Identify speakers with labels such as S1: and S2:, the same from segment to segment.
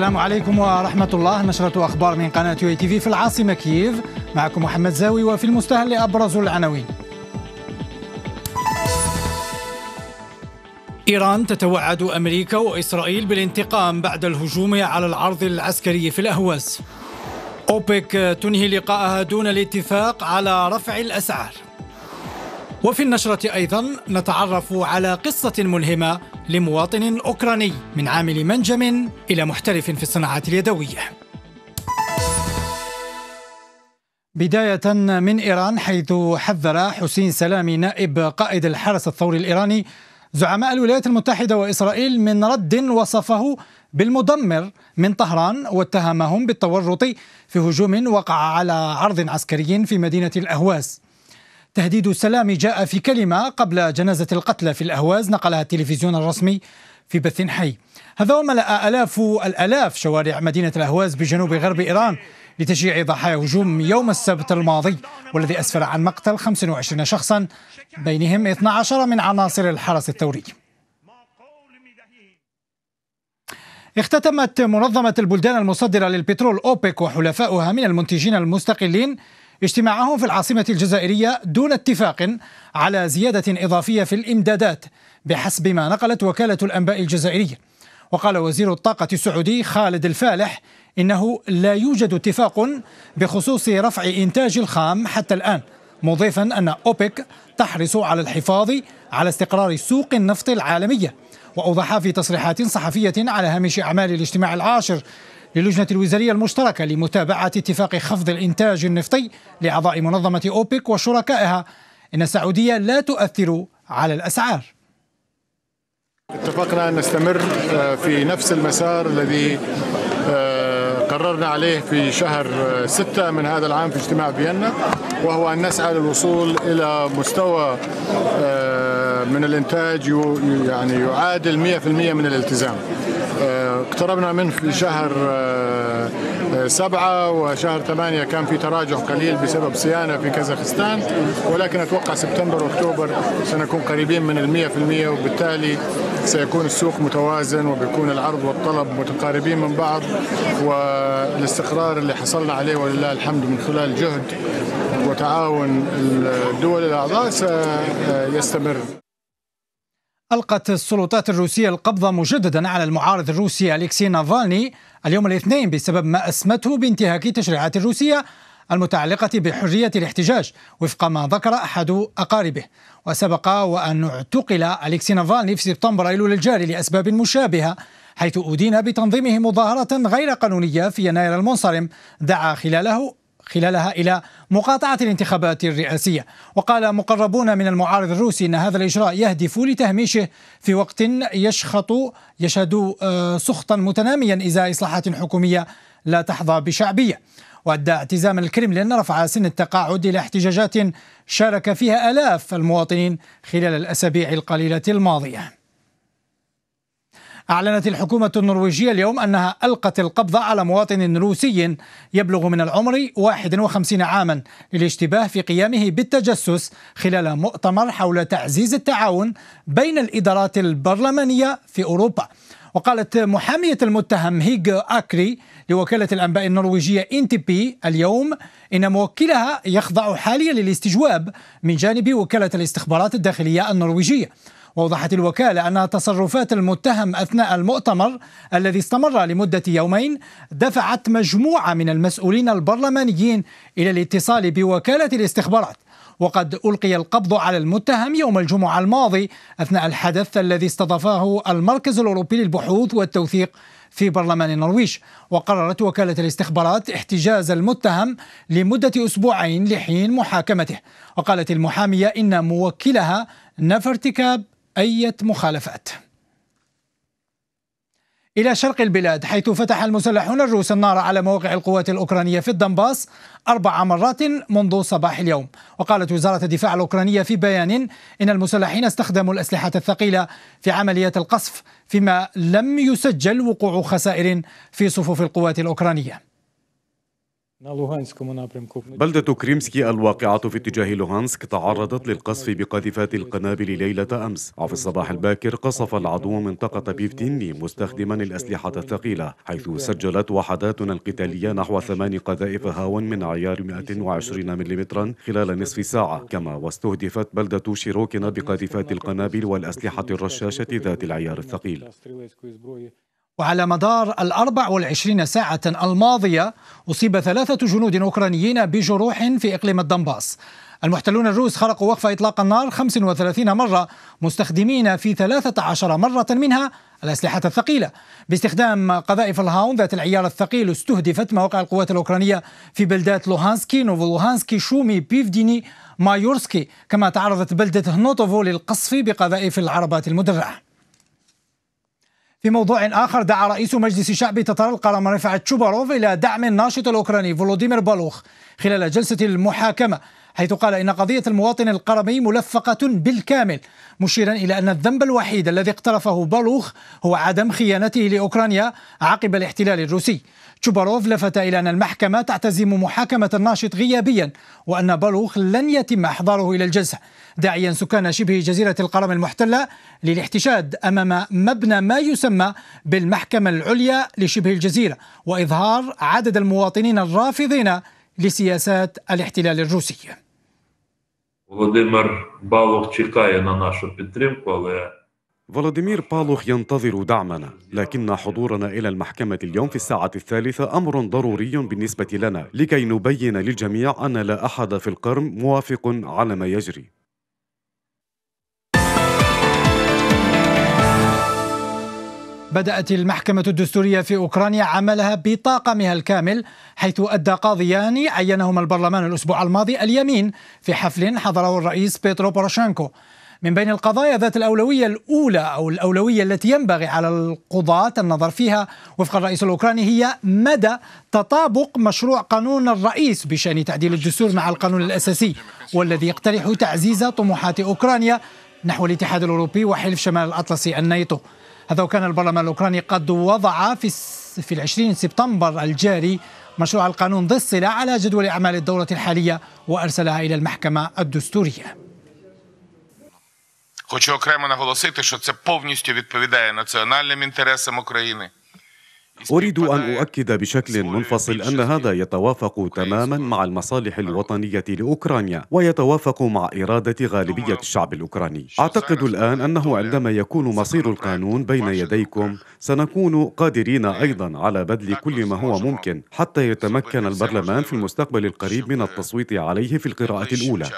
S1: السلام عليكم ورحمة الله نشرة أخبار من قناة يو تي في في العاصمة كييف معكم محمد زاوي وفي المستهل أبرز العناوين إيران تتوعد أمريكا وإسرائيل بالانتقام بعد الهجوم على العرض العسكري في الأهواز أوبك تنهي لقاءها دون الاتفاق على رفع الأسعار وفي النشرة أيضا نتعرف على قصة ملهمة لمواطن أوكراني من عامل منجم إلى محترف في الصناعات اليدوية بداية من إيران حيث حذر حسين سلامي نائب قائد الحرس الثوري الإيراني زعماء الولايات المتحدة وإسرائيل من رد وصفه بالمدمر من طهران واتهمهم بالتورط في هجوم وقع على عرض عسكري في مدينة الأهواز تهديد السلام جاء في كلمة قبل جنازة القتلى في الأهواز نقلها التلفزيون الرسمي في بث حي هذا وملأ آلاف الآلاف شوارع مدينة الأهواز بجنوب غرب إيران لتشجيع ضحايا هجوم يوم السبت الماضي والذي أسفر عن مقتل 25 شخصا بينهم 12 من عناصر الحرس الثوري اختتمت منظمة البلدان المصدرة للبترول أوبك وحلفاؤها من المنتجين المستقلين اجتماعهم في العاصمة الجزائرية دون اتفاق على زيادة إضافية في الإمدادات بحسب ما نقلت وكالة الأنباء الجزائرية وقال وزير الطاقة السعودي خالد الفالح إنه لا يوجد اتفاق بخصوص رفع إنتاج الخام حتى الآن مضيفا أن أوبك تحرص على الحفاظ على استقرار سوق النفط العالمية وأوضح في تصريحات صحفية على هامش أعمال الاجتماع العاشر للجنة الوزارية المشتركة لمتابعة اتفاق خفض الإنتاج النفطي لأعضاء منظمة أوبك وشركائها إن السعودية لا تؤثر على الأسعار اتفقنا أن نستمر آه، في نفس المسار الذي آه، قررنا عليه في شهر آه، ستة من هذا العام في اجتماع فيينا وهو أن نسعى للوصول إلى مستوى من الإنتاج يعني يعادل 100% من الالتزام اقتربنا منه في شهر آه، آه، سبعة وشهر ثمانية كان في تراجع قليل بسبب صيانة في كازاخستان ولكن أتوقع سبتمبر وأكتوبر سنكون قريبين من المية في المية وبالتالي سيكون السوق متوازن وبيكون العرض والطلب متقاربين من بعض والاستقرار اللي حصلنا عليه ولله الحمد من خلال جهد وتعاون الدول الأعضاء سيستمر ألقت السلطات الروسية القبض مجددا على المعارض الروسي أليكسي نافالني اليوم الاثنين بسبب ما أسمته بانتهاك التشريعات الروسية المتعلقة بحرية الاحتجاج وفق ما ذكر أحد أقاربه وسبق وأن اعتقل أليكسي نافالني في سبتمبر أيلول الجاري لأسباب مشابهة حيث أدين بتنظيمه مظاهرة غير قانونية في يناير المنصرم دعا خلاله خلالها إلى مقاطعة الانتخابات الرئاسية وقال مقربون من المعارض الروسي أن هذا الإجراء يهدف لتهميشه في وقت يشخط يشهد آه، سخطا متناميا إزاء إصلاحات حكومية لا تحظى بشعبية وأدى اعتزام الكرملين رفع سن التقاعد إلى احتجاجات شارك فيها آلاف المواطنين خلال الأسابيع القليلة الماضية أعلنت الحكومة النرويجية اليوم أنها ألقت القبض على مواطن روسي يبلغ من العمر 51 عاما للاشتباه في قيامه بالتجسس خلال مؤتمر حول تعزيز التعاون بين الإدارات البرلمانية في أوروبا وقالت محامية المتهم هيج أكري لوكالة الأنباء النرويجية إنتي بي اليوم إن موكلها يخضع حاليا للاستجواب من جانب وكالة الاستخبارات الداخلية النرويجية وأوضحت الوكالة أن تصرفات المتهم أثناء المؤتمر الذي استمر لمدة يومين دفعت مجموعة من المسؤولين البرلمانيين إلى الاتصال بوكالة الاستخبارات وقد ألقي القبض على المتهم يوم الجمعة الماضي أثناء الحدث الذي استضافه المركز الأوروبي للبحوث والتوثيق في برلمان النرويج وقررت وكالة الاستخبارات احتجاز المتهم لمدة أسبوعين لحين محاكمته وقالت المحامية إن موكلها نفر ارتكاب أي مخالفات إلى شرق البلاد حيث فتح المسلحون الروس النار على مواقع القوات الأوكرانية في الدنباس أربع مرات منذ صباح اليوم وقالت وزارة الدفاع الأوكرانية في بيان إن المسلحين استخدموا الأسلحة الثقيلة في عمليات القصف فيما لم يسجل وقوع خسائر في صفوف القوات الأوكرانية
S2: بلدة كريمسكي الواقعة في اتجاه لوهانسك تعرضت للقصف بقاذفات القنابل ليلة أمس وفي الصباح الباكر قصف العدو منطقة بيفتيني مستخدما الأسلحة الثقيلة حيث سجلت وحداتنا القتالية نحو ثمان قذائف هاون من عيار 120 ملم خلال نصف ساعة كما واستهدفت بلدة شيروكينا بقاذفات القنابل والأسلحة الرشاشة ذات العيار الثقيل
S1: وعلى مدار الأربع والعشرين ساعة الماضية أصيب ثلاثة جنود أوكرانيين بجروح في إقليم الدنباس المحتلون الروس خرقوا وقف إطلاق النار 35 مرة مستخدمين في 13 مرة منها الأسلحة الثقيلة باستخدام قذائف الهاون ذات العيار الثقيل استهدفت مواقع القوات الأوكرانية في بلدات لوهانسكي نوفولوهانسكي شومي بيفديني مايورسكي كما تعرضت بلدة هنوتوفو للقصف بقذائف العربات المدرعة في موضوع آخر دعا رئيس مجلس شعب تطرق مرفعة تشوباروف إلى دعم الناشط الأوكراني فولوديمير بالوخ خلال جلسة المحاكمة حيث قال إن قضية المواطن القرمي ملفقة بالكامل مشيرا إلى أن الذنب الوحيد الذي اقترفه بالوخ هو عدم خيانته لأوكرانيا عقب الاحتلال الروسي تشوباروف لفت إلى أن المحكمة تعتزم محاكمة الناشط غيابيا وأن بلوخ لن يتم إحضاره إلى الجلسة داعيا سكان شبه جزيرة القرم المحتلة للاحتشاد أمام مبنى ما يسمى بالمحكمة العليا لشبه الجزيرة وإظهار عدد المواطنين الرافضين لسياسات الاحتلال الروسي.
S2: Володимир Балух чекає на нашу підтримку, але فلاديمير بالوخ ينتظر دعمنا لكن حضورنا إلى المحكمة اليوم في الساعة الثالثة أمر ضروري بالنسبة لنا لكي نبين للجميع أن لا أحد في القرن موافق على ما يجري
S1: بدأت المحكمة الدستورية في أوكرانيا عملها بطاقمها الكامل حيث أدى قاضيان عينهما البرلمان الأسبوع الماضي اليمين في حفل حضره الرئيس بيترو بوروشانكو من بين القضايا ذات الأولوية الأولى أو الأولوية التي ينبغي على القضاة النظر فيها وفق الرئيس الأوكراني هي مدى تطابق مشروع قانون الرئيس بشأن تعديل الدستور مع القانون الأساسي والذي يقترح تعزيز طموحات أوكرانيا نحو الاتحاد الأوروبي وحلف شمال الأطلسي الناتو هذا وكان البرلمان الأوكراني قد وضع في في العشرين سبتمبر الجاري مشروع القانون ضد الصلة على جدول أعمال الدورة الحالية وأرسلها إلى المحكمة الدستورية Хочу окремо наголосити, що це повністю відповідає національним інтересам України. أريد
S2: أن أؤكد بشكل منفصل أن هذا يتوافق تماما مع المصالح الوطنية لأوكرانيا ويتوافق مع إرادة غالبية الشعب الأوكراني أعتقد الآن أنه عندما يكون مصير القانون بين يديكم سنكون قادرين أيضا على بذل كل ما هو ممكن حتى يتمكن البرلمان في المستقبل القريب من التصويت عليه في القراءة الأولى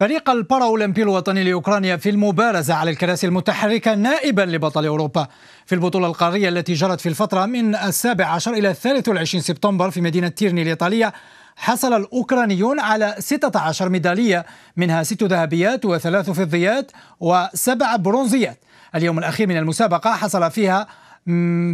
S1: فريق الباراولمبي الوطني لاوكرانيا في المبارزه على الكراسي المتحركه نائبا لبطل اوروبا في البطوله القاريه التي جرت في الفتره من السابع عشر الى الثالث والعشرين سبتمبر في مدينه تيرني الايطاليه حصل الأوكرانيون على 16 ميدالية منها ست ذهبيات وثلاث فضيات وسبع برونزيات اليوم الأخير من المسابقة حصل فيها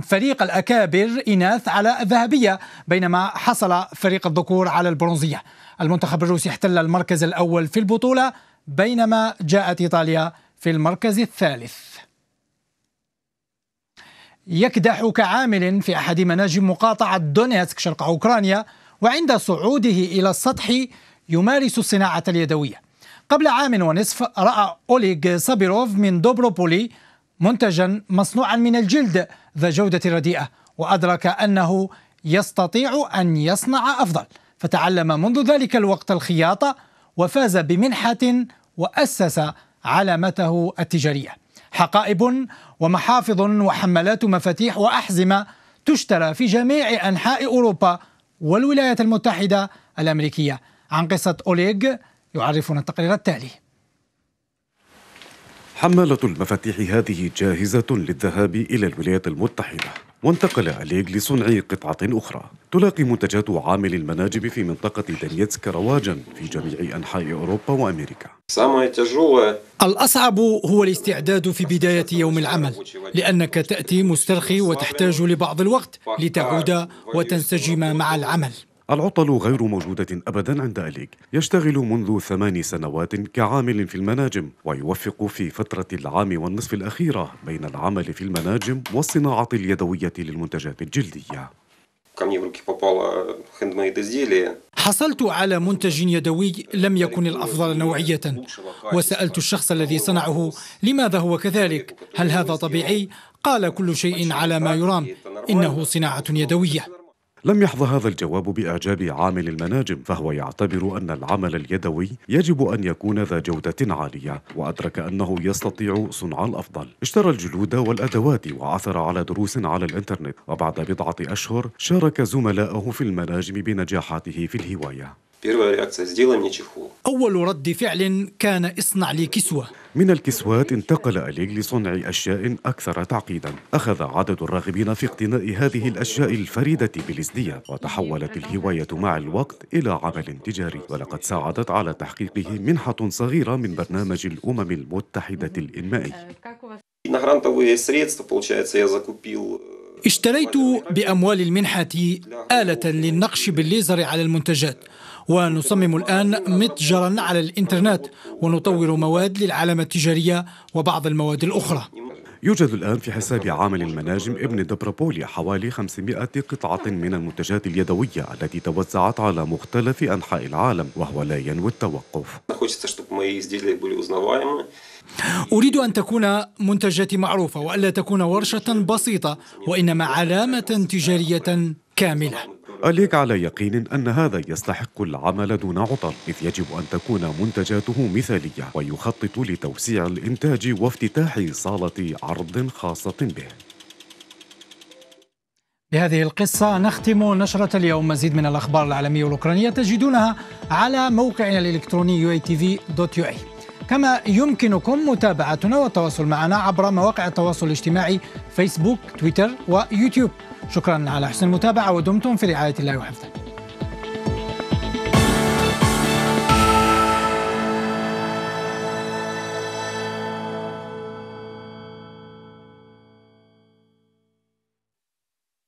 S1: فريق الأكابر إناث على الذهبية بينما حصل فريق الذكور على البرونزية المنتخب الروسي احتل المركز الأول في البطولة بينما جاءت إيطاليا في المركز الثالث يكدح كعامل في أحد مناجم مقاطعة دونيتسك شرق أوكرانيا وعند صعوده إلى السطح يمارس الصناعة اليدوية قبل عام ونصف رأى أوليغ سابيروف من دوبروبولي منتجا مصنوعا من الجلد ذا جودة رديئة وأدرك أنه يستطيع أن يصنع أفضل فتعلم منذ ذلك الوقت الخياطة وفاز بمنحة وأسس علامته التجارية حقائب ومحافظ وحمالات مفاتيح وأحزمة تشترى في جميع أنحاء أوروبا والولايات المتحدة الأمريكية عن قصة أوليغ يعرفنا التقرير التالي
S2: حمالة المفاتيح هذه جاهزة للذهاب إلى الولايات المتحدة وانتقل أليغ لصنع قطعة أخرى تلاقي منتجات عامل المناجم في منطقة دنيتسك رواجا في جميع أنحاء أوروبا وأمريكا
S1: الأصعب هو الاستعداد في بداية يوم العمل لأنك تأتي مسترخي وتحتاج لبعض الوقت لتعود وتنسجم مع العمل
S2: العطل غير موجودة أبدا عند أليك يشتغل منذ ثمان سنوات كعامل في المناجم ويوفق في فترة العام والنصف الأخيرة بين العمل في المناجم والصناعة اليدوية للمنتجات الجلدية э,
S1: حصلت على منتج يدوي لم يكن الافضل نوعيه وسالت الشخص الذي صنعه لماذا هو كذلك هل هذا طبيعي قال كل شيء على ما يرام انه صناعه يدويه
S2: لم يحظى هذا الجواب بإعجاب عامل المناجم فهو يعتبر أن العمل اليدوي يجب أن يكون ذا جودة عالية وأدرك أنه يستطيع صنع الأفضل اشترى الجلود والأدوات وعثر على دروس على الإنترنت وبعد بضعة أشهر شارك زملائه في المناجم بنجاحاته في الهواية
S1: أول رد فعل كان اصنع لي كسوة
S2: من الكسوات انتقل أليغ لصنع أشياء أكثر تعقيدا أخذ عدد الراغبين في اقتناء هذه الأشياء الفريدة بالازدياد وتحولت الهواية مع الوقت إلى عمل تجاري ولقد ساعدت على تحقيقه منحة صغيرة من برنامج الأمم المتحدة الإنمائي
S1: اشتريت بأموال المنحة آلة للنقش بالليزر على المنتجات ونصمم الآن متجرا على الإنترنت ونطور مواد للعلامة التجارية وبعض المواد الأخرى
S2: يوجد الآن في حساب عامل المناجم ابن دبربولي حوالي 500 قطعة من المنتجات اليدوية التي توزعت على مختلف أنحاء العالم وهو لا ينوي التوقف
S1: أريد أن تكون منتجاتي معروفة وألا تكون ورشة بسيطة وإنما علامة تجارية كاملة
S2: أليك على يقين أن هذا يستحق العمل دون عطل إذ يجب أن تكون منتجاته مثالية ويخطط لتوسيع الإنتاج وافتتاح صالة عرض خاصة به
S1: بهذه القصة نختم نشرة اليوم مزيد من الأخبار العالمية والأوكرانية تجدونها على موقعنا الإلكتروني uatv.ua كما يمكنكم متابعتنا والتواصل معنا عبر مواقع التواصل الاجتماعي فيسبوك تويتر ويوتيوب شكرا على حسن المتابعة ودمتم في رعاية الله وحفظه